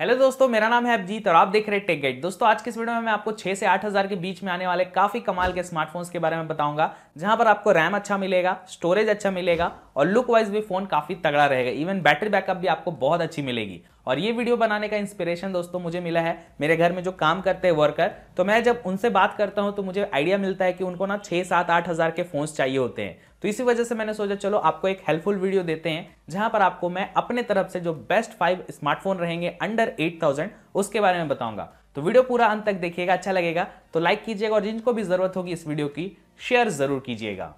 hello दोस्तों मेरा नाम है अभिजीत और आप देख रहे हैं टेक गेट दोस्तों आज के इस वीडियो में मैं आपको 6 से 8000 के बीच में आने वाले काफ़ी कमाल के स्मार्टफोन्स के बारे में बताऊंगा जहां पर आपको रैम अच्छा मिलेगा स्टोरेज अच्छा मिलेगा और लुक वाइज भी फोन काफी तगड़ा रहेगा इवन बैटरी बैकअप भी आपको बहुत अच्छी मिलेगी और ये वीडियो बनाने का इंस्पिरेशन दोस्तों मुझे मिला है मेरे घर में जो काम करते हैं वर्कर तो मैं जब उनसे बात करता हूं तो मुझे आइडिया मिलता है कि उनको ना छह सात आठ हज़ार के फोन चाहिए होते हैं तो इसी वजह से मैंने सोचा चलो आपको एक हेल्पफुल वीडियो देते हैं जहां पर आपको मैं अपने तरफ से जो बेस्ट फाइव स्मार्टफोन रहेंगे अंडर एट थाउजेंड उसके बारे में बताऊंगा तो वीडियो पूरा अंत तक देखिएगा अच्छा लगेगा तो लाइक कीजिएगा और जिनको भी जरूरत होगी इस वीडियो की शेयर जरूर कीजिएगा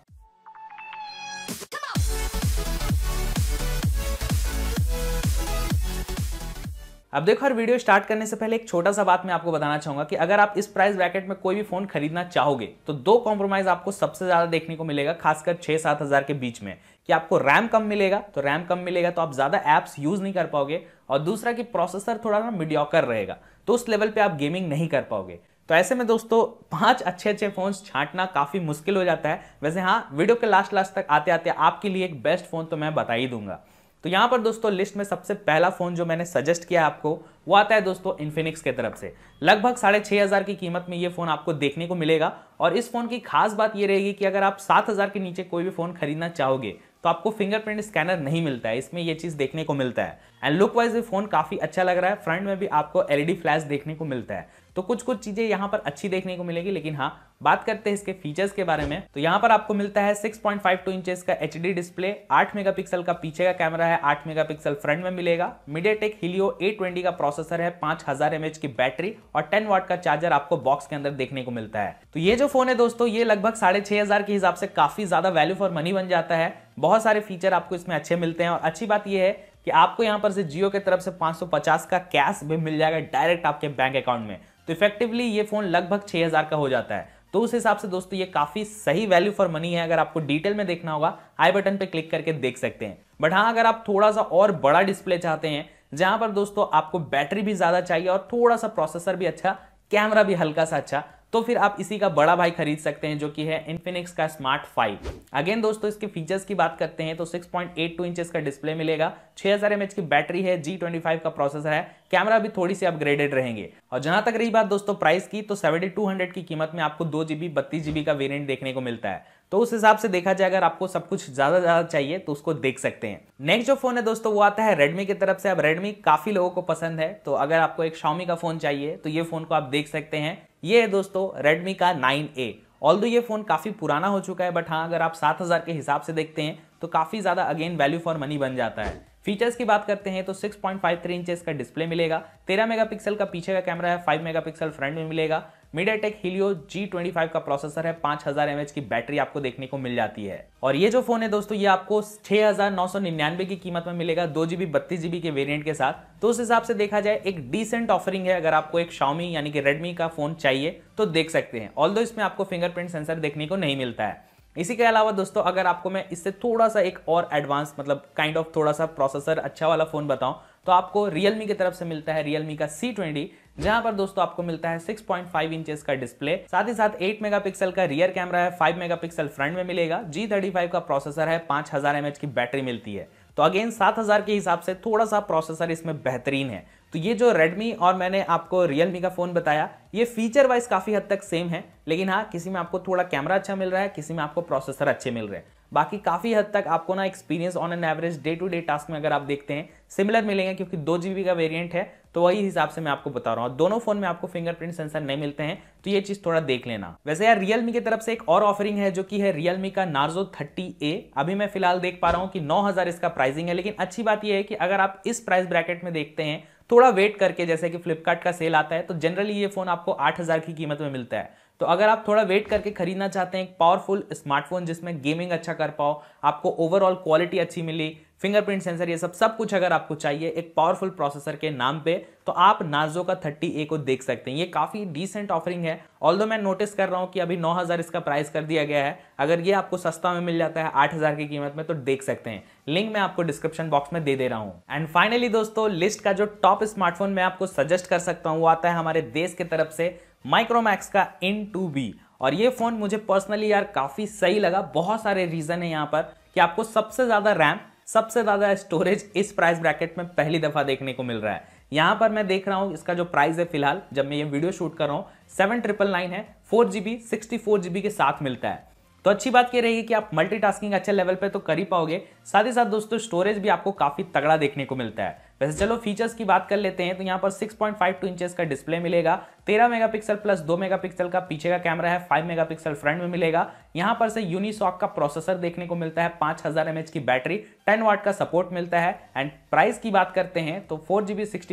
अब देखो हर वीडियो स्टार्ट करने से पहले एक छोटा सा बात मैं आपको बताना चाहूंगा कि अगर आप इस प्राइस ब्रैकेट में कोई भी फोन खरीदना चाहोगे तो दो कॉम्प्रोमाइज आपको सबसे ज्यादा देखने को मिलेगा खासकर छह सात हजार के बीच में कि आपको रैम कम मिलेगा तो रैम कम मिलेगा तो आप ज्यादा एप्स यूज नहीं कर पाओगे और दूसरा कि प्रोसेसर थोड़ा ना मीडियोकर रहेगा तो उस लेवल पर आप गेमिंग नहीं कर पाओगे तो ऐसे में दोस्तों पांच अच्छे अच्छे फोन छांटना काफी मुश्किल हो जाता है वैसे हाँ वीडियो के लास्ट लास्ट तक आते आते आपके लिए एक बेस्ट फोन तो मैं बता ही दूंगा तो यहाँ पर दोस्तों लिस्ट में सबसे पहला फ़ोन जो मैंने सजेस्ट किया आपको वो आता है दोस्तों इन्फिनिक्स के तरफ से लगभग साढ़े छः हज़ार की कीमत में ये फ़ोन आपको देखने को मिलेगा और इस फ़ोन की खास बात ये रहेगी कि अगर आप सात हज़ार के नीचे कोई भी फ़ोन खरीदना चाहोगे तो आपको फिंगरप्रिंट स्कैनर नहीं मिलता है इसमें ये चीज़ देखने को मिलता है एंड लुक वाइज ये फोन काफ़ी अच्छा लग रहा है फ्रंट में भी आपको एलईडी फ्लैश e देखने को मिलता है तो कुछ कुछ चीज़ें यहाँ पर अच्छी देखने को मिलेगी लेकिन हाँ बात करते हैं इसके फीचर्स के बारे में तो यहाँ पर आपको मिलता है 6.52 इंचेस का एच डिस्प्ले 8 मेगापिक्सल का पीछे का कैमरा है 8 मेगापिक्सल फ्रंट में मिलेगा मीडिया टेक हिलियो ए का प्रोसेसर है 5000 हजार की बैटरी और 10 वॉट का चार्जर आपको बॉक्स के अंदर देखने को मिलता है तो ये जो फोन है दोस्तों ये लगभग साढ़े छह के हिसाब से काफी ज्यादा वैल्यू फॉर मनी बन जाता है बहुत सारे फीचर आपको इसमें अच्छे मिलते हैं और अच्छी बात यह है कि आपको यहाँ पर से जियो की तरफ से 550 का कैश भी मिल जाएगा डायरेक्ट आपके बैंक अकाउंट में तो इफेक्टिवली ये फोन लगभग 6000 का हो जाता है तो उस हिसाब से दोस्तों ये काफी सही वैल्यू फॉर मनी है अगर आपको डिटेल में देखना होगा आई बटन पे क्लिक करके देख सकते हैं बट हाँ अगर आप थोड़ा सा और बड़ा डिस्प्ले चाहते हैं जहां पर दोस्तों आपको बैटरी भी ज्यादा चाहिए और थोड़ा सा प्रोसेसर भी अच्छा कैमरा भी हल्का सा अच्छा तो फिर आप इसी का बड़ा भाई खरीद सकते हैं जो कि है इन्फिनिक्स का स्मार्ट फाइव अगेन दोस्तों इसके फीचर्स की बात करते हैं तो 6.82 पॉइंट इंचेस का डिस्प्ले मिलेगा छह हजार की बैटरी है जी ट्वेंटी फाइव का प्रोसेसर है कैमरा भी थोड़ी सी अपग्रेडेड रहेंगे और जहां तक रही बात दोस्तों प्राइस की तो सेवेंटी टू हंड्रेड की कीमत में आपको दो जीबी बत्तीस जीबी का वेरियंट देखने को मिलता है तो उस हिसाब से देखा जाए अगर आपको सब कुछ ज्यादा ज्यादा चाहिए तो उसको देख सकते हैं नेक्स्ट जो फोन है दोस्तों वो आता है रेडमी की तरफ से अब रेडमी काफी लोगों को पसंद है तो अगर आपको एक शॉमी का फोन चाहिए तो ये फोन को आप देख सकते हैं ये है दोस्तों रेडमी का नाइन ए ऑल ये फोन काफी पुराना हो चुका है बट हाँ अगर आप सात हजार के हिसाब से देखते हैं तो काफी ज्यादा अगेन वैल्यू फॉर मनी बन जाता है फीचर्स की बात करते हैं तो 6.53 पॉइंट इंच का डिस्प्ले मिलेगा 13 मेगापिक्सल का पीछे का कैमरा है 5 मेगापिक्सल फ्रंट में मिलेगा tech Helio G twenty five का प्रोसेसर है पांच हजार एमएच की बैटरी आपको देखने को मिल जाती है और ये जो फोन है दोस्तों ये आपको छह हजार नौ सौ निन्यानवे की कीमत में मिलेगा दो जीबी बत्तीस जीबी के वेरिएंट के साथ तो उस हिसाब से देखा जाए एक डिसेंट ऑफरिंग है अगर आपको एक शाउमी यानी कि रेडमी का फोन चाहिए तो देख सकते हैं ऑल इसमें आपको फिंगरप्रिंट सेंसर देखने को नहीं मिलता है इसी के अलावा दोस्तों अगर आपको मैं इससे थोड़ा सा एक और एडवांस मतलब काइंड ऑफ थोड़ा सा प्रोसेसर अच्छा वाला फ़ोन बताऊं तो आपको रियलमी की तरफ से मिलता है रियलमी का सी ट्वेंटी जहां पर दोस्तों आपको मिलता है 6.5 पॉइंट इंचेस का डिस्प्ले साथ ही साथ 8 मेगापिक्सल का रियर कैमरा है 5 मेगापिक्सल फ्रंट में मिलेगा जी थर्टी फाइव का प्रोसेसर है पांच हजार की बैटरी मिलती है तो अगेन सात के हिसाब से थोड़ा सा प्रोसेसर इसमें बेहतरीन है तो ये जो Redmi और मैंने आपको Realme का फ़ोन बताया ये फीचर वाइज काफ़ी हद तक सेम है लेकिन हाँ किसी में आपको थोड़ा कैमरा अच्छा मिल रहा है किसी में आपको प्रोसेसर अच्छे मिल रहे हैं बाकी काफ़ी हद तक आपको ना experience on an average day to day task में अगर आप देखते हैं सिमिलर मिलेंगे क्योंकि दो जी का वेरियंट है तो वही हिसाब से मैं आपको बता रहा हूँ दोनों फोन में आपको फिंगरप्रिंट सेंसर नहीं मिलते हैं तो ये चीज थोड़ा देख लेना वैसे यार रियलमी की तरफ से एक और ऑफरिंग है जो कि है रियलमी का नार्जो थर्टी ए अभी मैं फिलहाल देख पा रहा हूँ कि नौ इसका प्राइसिंग है लेकिन अच्छी बात यह है कि अगर आप इस प्राइस ब्रैकेट में देखते हैं थोड़ा वेट करके जैसे कि फ्लिपकार्ट का सेल आता है तो जनरली ये फोन आपको 8000 की कीमत में मिलता है तो अगर आप थोड़ा वेट करके खरीदना चाहते हैं एक पावरफुल स्मार्टफोन जिसमें गेमिंग अच्छा कर पाओ आपको ओवरऑल क्वालिटी अच्छी मिली फिंगरप्रिंट सेंसर ये सब सब कुछ अगर आपको चाहिए एक पावरफुल प्रोसेसर के नाम पे तो आप नाजो का 30A को देख सकते हैं ये काफ़ी डिसेंट ऑफरिंग है ऑल मैं नोटिस कर रहा हूँ कि अभी 9000 इसका प्राइस कर दिया गया है अगर ये आपको सस्ता में मिल जाता है 8000 की कीमत में तो देख सकते हैं लिंक मैं आपको डिस्क्रिप्शन बॉक्स में दे दे रहा हूँ एंड फाइनली दोस्तों लिस्ट का जो टॉप स्मार्टफोन मैं आपको सजेस्ट कर सकता हूँ वो आता है हमारे देश की तरफ से माइक्रोमैक्स का इन टू बी और ये फ़ोन मुझे पर्सनली यार काफ़ी सही लगा बहुत सारे रीज़न है यहाँ पर कि आपको सबसे ज़्यादा रैम सबसे ज़्यादा स्टोरेज इस प्राइस ब्रैकेट में पहली दफ़ा देखने को मिल रहा है यहाँ पर मैं देख रहा हूँ इसका जो प्राइस है फिलहाल जब मैं ये वीडियो शूट कर रहा हूँ सेवन ट्रिपल नाइन है four G B sixty four G B के साथ मिलता है तो अच्छी बात ये रहेगी कि आप मल्टीटास्किंग अच्छे लेवल पे तो कर ही पाओगे साथ ही साथ दोस्तों स्टोरेज भी आपको काफ़ी तगड़ा देखने को मिलता है वैसे चलो फीचर्स की बात कर लेते हैं तो यहाँ पर 6.52 इंचेस का डिस्प्ले मिलेगा 13 मेगापिक्सल प्लस 2 मेगापिक्सल का पीछे का कैमरा है 5 मेगापिक्सल फ्रंट में मिलेगा यहाँ पर से यूनिसॉक का प्रोसेसर देखने को मिलता है पांच हज़ार की बैटरी टेन वाट का सपोर्ट मिलता है एंड प्राइस की बात करते हैं तो फोर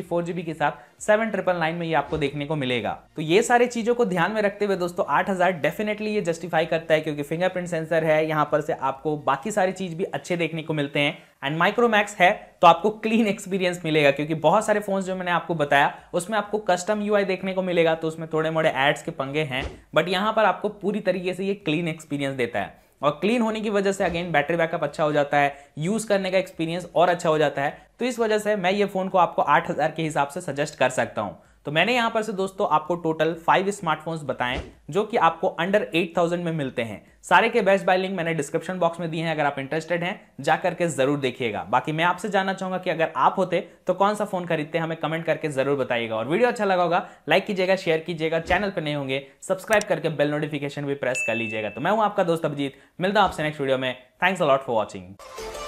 फोर जीबी के साथ सेवन ट्रिपल नाइन में ये आपको देखने को मिलेगा तो ये सारी चीज़ों को ध्यान में रखते हुए दोस्तों आठ हज़ार डेफिनेटली ये जस्टिफाई करता है क्योंकि फिंगरप्रिंट सेंसर है यहाँ पर से आपको बाकी सारी चीज़ भी अच्छे देखने को मिलते हैं एंड माइक्रोमैक्स है तो आपको क्लीन एक्सपीरियंस मिलेगा क्योंकि बहुत सारे फोन जो मैंने आपको बताया उसमें आपको कस्टम यू देखने को मिलेगा तो उसमें थोड़े मोड़े एड्स के पंगे हैं बट यहाँ पर आपको पूरी तरीके से ये क्लीन एक्सपीरियंस देता है और क्लीन होने की वजह से अगेन बैटरी बैकअप अच्छा हो जाता है यूज करने का एक्सपीरियंस और अच्छा हो जाता है तो इस वजह से मैं ये फोन को आपको आठ हजार के हिसाब से सजेस्ट कर सकता हूँ तो मैंने यहां पर से दोस्तों आपको टोटल फाइव स्मार्टफोन्स बताए जो कि आपको अंडर एट थाउजेंड में मिलते हैं सारे के बेस्ट बाय लिंक मैंने डिस्क्रिप्शन बॉक्स में दिए हैं अगर आप इंटरेस्टेड हैं जा करके जरूर देखिएगा बाकी मैं आपसे जानना चाहूंगा कि अगर आप होते तो कौन सा फोन खरीदते हमें कमेंट करके जरूर बताइएगा और वीडियो अच्छा लगा होगा लाइक कीजिएगा शेयर कीजिएगा चैनल पर नहीं होंगे सब्सक्राइब करके बेल नोटिफिकेशन भी प्रेस कर लीजिएगा तो मैं हूं आपका दोस्त अभिजीत मिलता हूं आपसे नेक्स्ट वीडियो में थैंक्स अलॉट फॉर वॉचिंग